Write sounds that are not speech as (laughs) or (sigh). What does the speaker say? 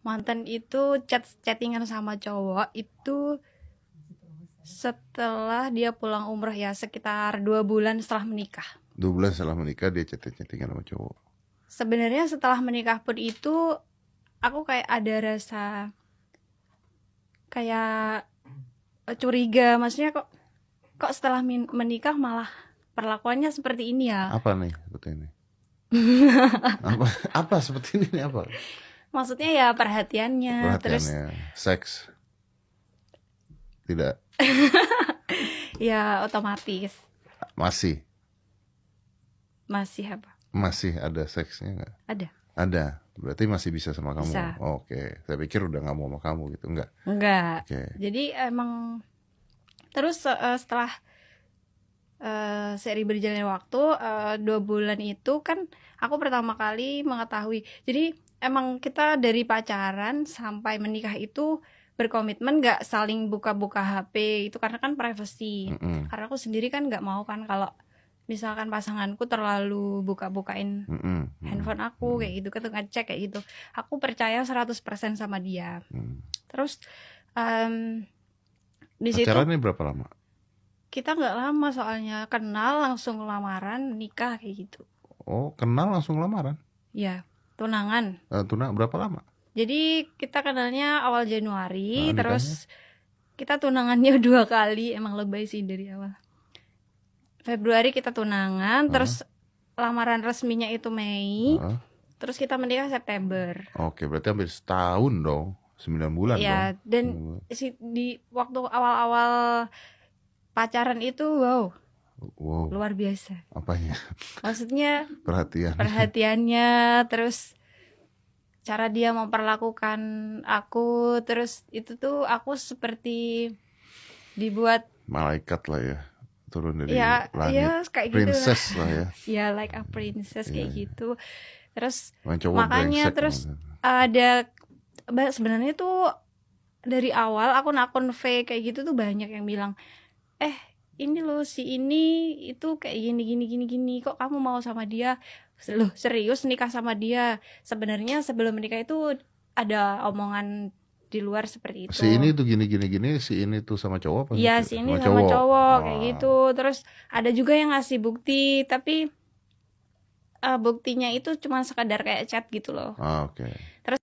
mantan itu chat chattingan sama cowok itu setelah dia pulang umroh ya sekitar dua bulan setelah menikah dua bulan setelah menikah dia chat chattingan sama cowok sebenarnya setelah menikah pun itu aku kayak ada rasa kayak eh, curiga maksudnya kok kok setelah menikah malah perlakuannya seperti ini ya apa nih seperti ini (laughs) apa apa seperti ini apa maksudnya ya perhatiannya, perhatiannya. terus seks tidak (laughs) ya otomatis masih masih apa masih ada seksnya nggak ada ada berarti masih bisa sama kamu bisa. Oh, oke saya pikir udah nggak mau sama kamu gitu enggak enggak okay. jadi emang terus uh, setelah uh, eh, seri berjalannya waktu uh, dua bulan itu kan aku pertama kali mengetahui jadi emang kita dari pacaran sampai menikah itu berkomitmen nggak saling buka-buka HP itu karena kan privacy mm -hmm. karena aku sendiri kan nggak mau kan kalau misalkan pasanganku terlalu buka-bukain mm -hmm. handphone aku mm -hmm. kayak gitu kan ngecek kayak gitu aku percaya 100% sama dia mm. terus um, di situ pacaran ini berapa lama kita nggak lama soalnya kenal langsung lamaran nikah kayak gitu oh kenal langsung lamaran ya tunangan uh, eh, tunang berapa lama jadi kita kenalnya awal Januari nah, terus kita tunangannya (laughs) dua kali emang lebay sih dari awal Februari kita tunangan uh. terus lamaran resminya itu Mei uh. terus kita menikah September oke berarti hampir setahun dong sembilan bulan ya dong. dan si di waktu awal-awal pacaran itu wow wow luar biasa apanya maksudnya (laughs) perhatian perhatiannya terus cara dia memperlakukan aku terus itu tuh aku seperti dibuat malaikat lah ya turun dari ya, langit ya, kayak princess gitu lah. ya (laughs) ya like a princess ya, kayak ya. gitu terus makanya terus ada sebenarnya tuh dari awal akun-akun fake kayak gitu tuh banyak yang bilang eh ini loh si ini itu kayak gini gini gini gini kok kamu mau sama dia loh serius nikah sama dia sebenarnya sebelum menikah itu ada omongan di luar seperti itu si ini tuh gini gini gini si ini tuh sama cowok apa iya si ini sama, sama cowok, cowok kayak ah. gitu terus ada juga yang ngasih bukti tapi uh, buktinya itu cuma sekadar kayak chat gitu loh ah, oke okay. terus